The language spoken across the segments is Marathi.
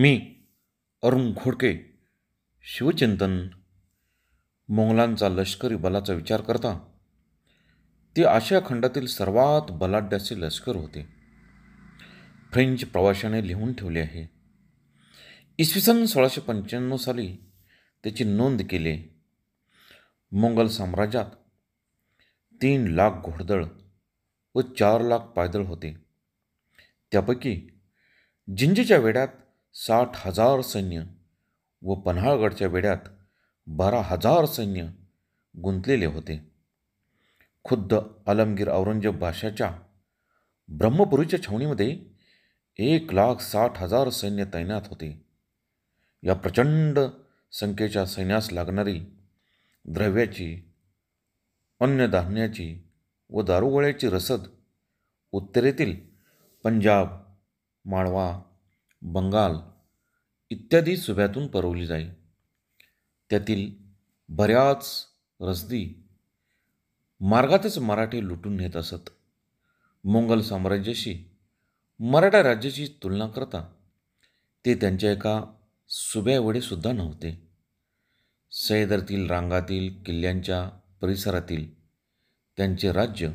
मी अरुण घोडके शिवचिंतन मोंगलांचा लष्करी बलाचा विचार करता ते आशिया खंडातील सर्वात बलाढ्याचे लष्कर होते फ्रेंच प्रवाशाने लिहून ठेवले आहे इसवी सन सोळाशे पंच्याण्णव साली त्याची नोंद केली मोंगल साम्राज्यात तीन लाख घोडदळ व चार लाख पायदळ होते त्यापैकी जिंजीच्या वेड्यात साठ हजार सैन्य व पन्हाळगडच्या वेड्यात बारा हजार सैन्य गुंतलेले होते खुद्द आलमगीर औरंगजेब बाशाच्या ब्रह्मपुरीच्या छावणीमध्ये एक लाख साठ हजार सैन्य तैनात होते या प्रचंड संख्येच्या सैन्यास लागणारी द्रव्याची अन्नधान्याची व दारुगोळ्याची रसद उत्तरेतील पंजाब माळवा बंगाल इत्यादी सुभ्यातून परवली जाई त्यातील बऱ्याच रसदी मार्गातच मराठी लुटून नेत असत मोंगल साम्राज्याशी मराठा राज्याची तुलना करता ते त्यांच्या एका सुभ्यावेळे सुद्धा नव्हते सैदरतील रांगातील किल्ल्यांच्या परिसरातील त्यांचे राज्य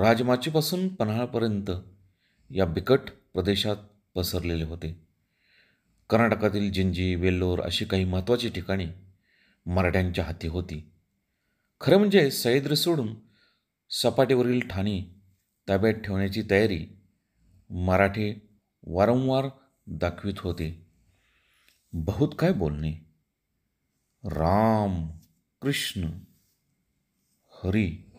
राजमाचीपासून पन्हाळपर्यंत या बिकट प्रदेशात पसरलेले होते कर्नाटकातील जिंजी वेल्लोर अशी काही महत्त्वाची ठिकाणे मराठ्यांच्या हाती होती खरं म्हणजे सह्याद्री सोडून सपाटीवरील ठाणे ताब्यात ठेवण्याची तयारी मराठे वारंवार दाखवित होते बहुत काय बोलणे राम कृष्ण हरी